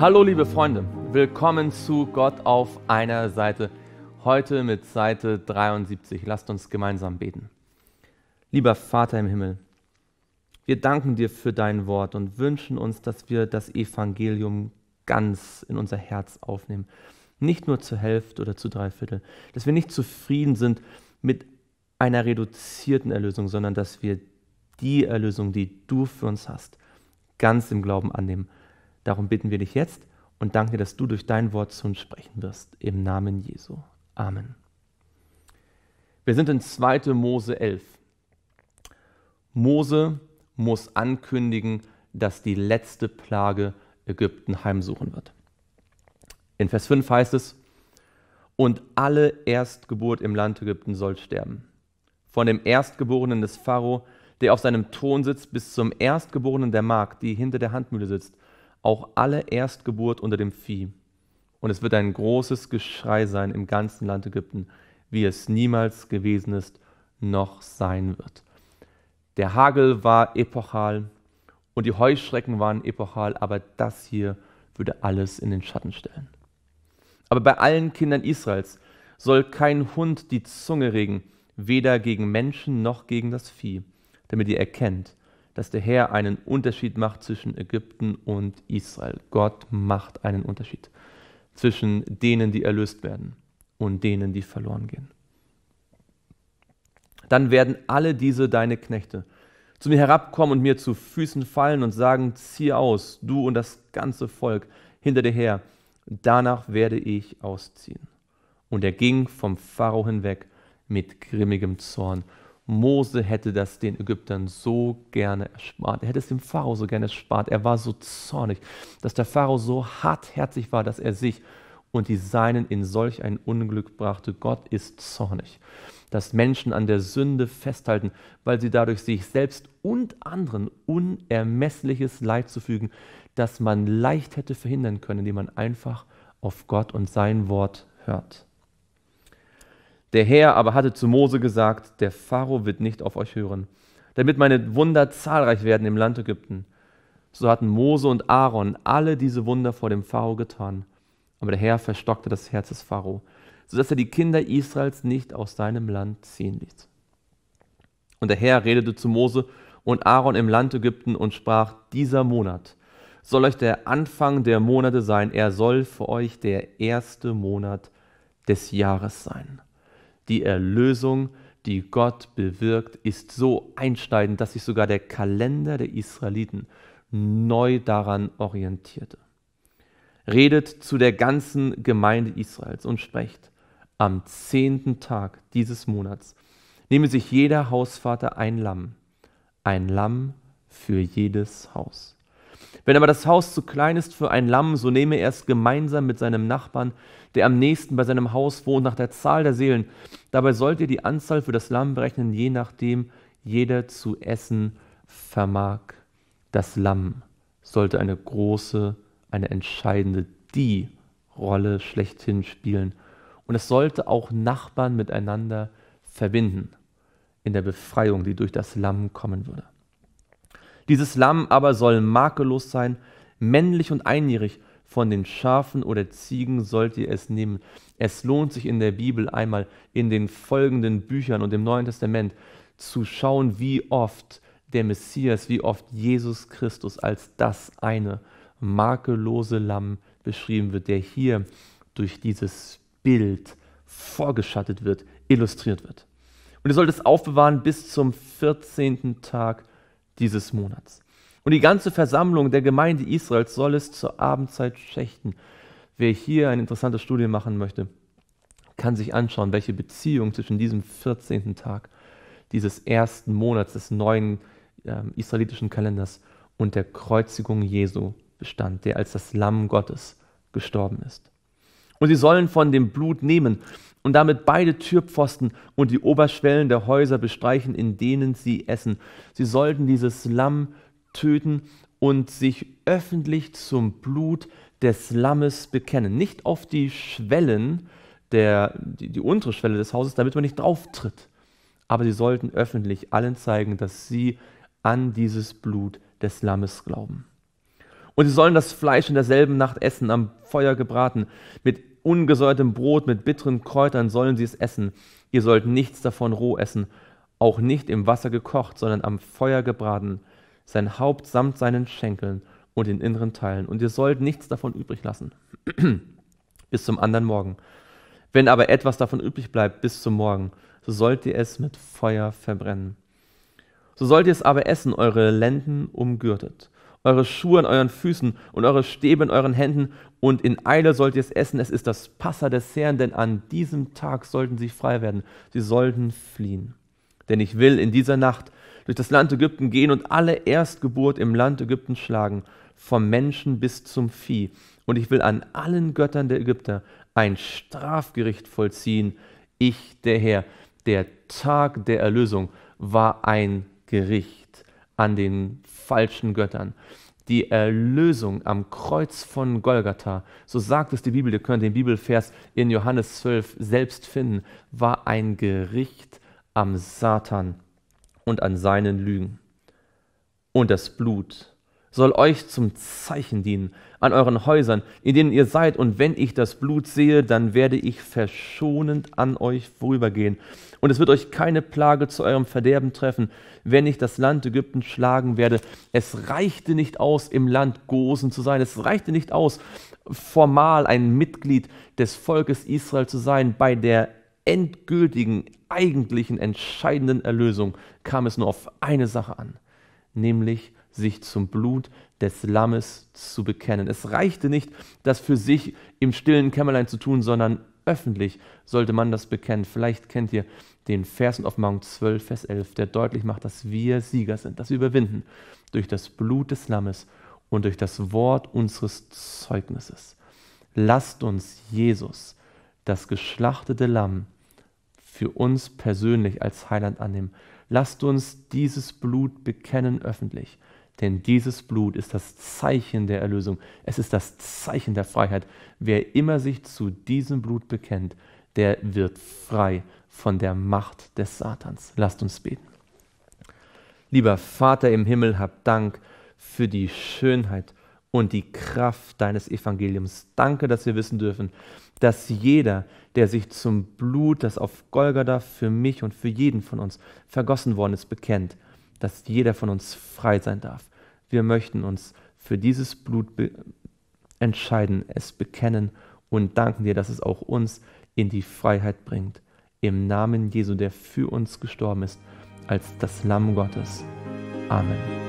Hallo liebe Freunde, willkommen zu Gott auf einer Seite. Heute mit Seite 73. Lasst uns gemeinsam beten. Lieber Vater im Himmel, wir danken dir für dein Wort und wünschen uns, dass wir das Evangelium ganz in unser Herz aufnehmen. Nicht nur zur Hälfte oder zu Dreiviertel. Dass wir nicht zufrieden sind mit einer reduzierten Erlösung, sondern dass wir die Erlösung, die du für uns hast, ganz im Glauben annehmen Darum bitten wir dich jetzt und danke, dass du durch dein Wort zu uns sprechen wirst. Im Namen Jesu. Amen. Wir sind in 2. Mose 11. Mose muss ankündigen, dass die letzte Plage Ägypten heimsuchen wird. In Vers 5 heißt es, und alle Erstgeburt im Land Ägypten soll sterben. Von dem Erstgeborenen des Pharao, der auf seinem Thron sitzt, bis zum Erstgeborenen der Magd, die hinter der Handmühle sitzt, auch alle Erstgeburt unter dem Vieh. Und es wird ein großes Geschrei sein im ganzen Land Ägypten, wie es niemals gewesen ist, noch sein wird. Der Hagel war epochal und die Heuschrecken waren epochal, aber das hier würde alles in den Schatten stellen. Aber bei allen Kindern Israels soll kein Hund die Zunge regen, weder gegen Menschen noch gegen das Vieh, damit ihr erkennt, dass der Herr einen Unterschied macht zwischen Ägypten und Israel. Gott macht einen Unterschied zwischen denen, die erlöst werden und denen, die verloren gehen. Dann werden alle diese deine Knechte zu mir herabkommen und mir zu Füßen fallen und sagen, zieh aus, du und das ganze Volk hinter dir her, danach werde ich ausziehen. Und er ging vom Pharao hinweg mit grimmigem Zorn Mose hätte das den Ägyptern so gerne erspart. Er hätte es dem Pharao so gerne erspart. Er war so zornig, dass der Pharao so hartherzig war, dass er sich und die Seinen in solch ein Unglück brachte. Gott ist zornig, dass Menschen an der Sünde festhalten, weil sie dadurch sich selbst und anderen unermessliches Leid zufügen, das man leicht hätte verhindern können, indem man einfach auf Gott und sein Wort hört. Der Herr aber hatte zu Mose gesagt, der Pharao wird nicht auf euch hören, damit meine Wunder zahlreich werden im Land Ägypten. So hatten Mose und Aaron alle diese Wunder vor dem Pharao getan. Aber der Herr verstockte das Herz des Pharao, sodass er die Kinder Israels nicht aus seinem Land ziehen ließ. Und der Herr redete zu Mose und Aaron im Land Ägypten und sprach, dieser Monat soll euch der Anfang der Monate sein, er soll für euch der erste Monat des Jahres sein. Die Erlösung, die Gott bewirkt, ist so einschneidend, dass sich sogar der Kalender der Israeliten neu daran orientierte. Redet zu der ganzen Gemeinde Israels und sprecht, am zehnten Tag dieses Monats nehme sich jeder Hausvater ein Lamm, ein Lamm für jedes Haus. Wenn aber das Haus zu klein ist für ein Lamm, so nehme er es gemeinsam mit seinem Nachbarn, der am nächsten bei seinem Haus wohnt, nach der Zahl der Seelen. Dabei sollt ihr die Anzahl für das Lamm berechnen, je nachdem jeder zu essen vermag. Das Lamm sollte eine große, eine entscheidende, die Rolle schlechthin spielen. Und es sollte auch Nachbarn miteinander verbinden in der Befreiung, die durch das Lamm kommen würde. Dieses Lamm aber soll makellos sein, männlich und einjährig. Von den Schafen oder Ziegen sollt ihr es nehmen. Es lohnt sich in der Bibel einmal in den folgenden Büchern und im Neuen Testament zu schauen, wie oft der Messias, wie oft Jesus Christus als das eine makellose Lamm beschrieben wird, der hier durch dieses Bild vorgeschattet wird, illustriert wird. Und ihr sollt es aufbewahren bis zum 14. Tag dieses Monats. Und die ganze Versammlung der Gemeinde Israels soll es zur Abendzeit schächten. Wer hier eine interessante Studie machen möchte, kann sich anschauen, welche Beziehung zwischen diesem 14. Tag dieses ersten Monats des neuen äh, israelitischen Kalenders und der Kreuzigung Jesu bestand, der als das Lamm Gottes gestorben ist. Und sie sollen von dem Blut nehmen und damit beide Türpfosten und die Oberschwellen der Häuser bestreichen, in denen sie essen. Sie sollten dieses Lamm töten und sich öffentlich zum Blut des Lammes bekennen. Nicht auf die Schwellen, der, die, die untere Schwelle des Hauses, damit man nicht drauf tritt. Aber sie sollten öffentlich allen zeigen, dass sie an dieses Blut des Lammes glauben. Und sie sollen das Fleisch in derselben Nacht essen, am Feuer gebraten, mit ungesäuertem Brot, mit bitteren Kräutern sollen sie es essen. Ihr sollt nichts davon roh essen, auch nicht im Wasser gekocht, sondern am Feuer gebraten, sein Haupt samt seinen Schenkeln und den inneren Teilen. Und ihr sollt nichts davon übrig lassen, bis zum anderen Morgen. Wenn aber etwas davon übrig bleibt bis zum Morgen, so sollt ihr es mit Feuer verbrennen. So sollt ihr es aber essen, eure Lenden umgürtet eure Schuhe an euren Füßen und eure Stäbe in euren Händen und in Eile sollt ihr es essen. Es ist das Passa des Herrn, denn an diesem Tag sollten sie frei werden. Sie sollten fliehen. Denn ich will in dieser Nacht durch das Land Ägypten gehen und alle Erstgeburt im Land Ägypten schlagen, vom Menschen bis zum Vieh. Und ich will an allen Göttern der Ägypter ein Strafgericht vollziehen. Ich, der Herr, der Tag der Erlösung war ein Gericht an den falschen Göttern. Die Erlösung am Kreuz von Golgatha, so sagt es die Bibel, ihr könnt den Bibelvers in Johannes 12 selbst finden, war ein Gericht am Satan und an seinen Lügen. Und das Blut soll euch zum Zeichen dienen an euren Häusern, in denen ihr seid, und wenn ich das Blut sehe, dann werde ich verschonend an euch vorübergehen. Und es wird euch keine Plage zu eurem Verderben treffen, wenn ich das Land Ägypten schlagen werde. Es reichte nicht aus, im Land Gosen zu sein. Es reichte nicht aus, formal ein Mitglied des Volkes Israel zu sein. Bei der endgültigen, eigentlichen, entscheidenden Erlösung kam es nur auf eine Sache an, nämlich sich zum Blut des Lammes zu bekennen. Es reichte nicht, das für sich im stillen Kämmerlein zu tun, sondern öffentlich sollte man das bekennen. Vielleicht kennt ihr den Vers in Offenbarung 12, Vers 11, der deutlich macht, dass wir Sieger sind, dass wir überwinden durch das Blut des Lammes und durch das Wort unseres Zeugnisses. Lasst uns Jesus, das geschlachtete Lamm, für uns persönlich als Heiland annehmen. Lasst uns dieses Blut bekennen öffentlich. Denn dieses Blut ist das Zeichen der Erlösung. Es ist das Zeichen der Freiheit. Wer immer sich zu diesem Blut bekennt, der wird frei von der Macht des Satans. Lasst uns beten. Lieber Vater im Himmel, hab Dank für die Schönheit und die Kraft deines Evangeliums. Danke, dass wir wissen dürfen, dass jeder, der sich zum Blut, das auf Golgatha für mich und für jeden von uns vergossen worden ist, bekennt, dass jeder von uns frei sein darf. Wir möchten uns für dieses Blut entscheiden, es bekennen und danken dir, dass es auch uns in die Freiheit bringt. Im Namen Jesu, der für uns gestorben ist, als das Lamm Gottes. Amen.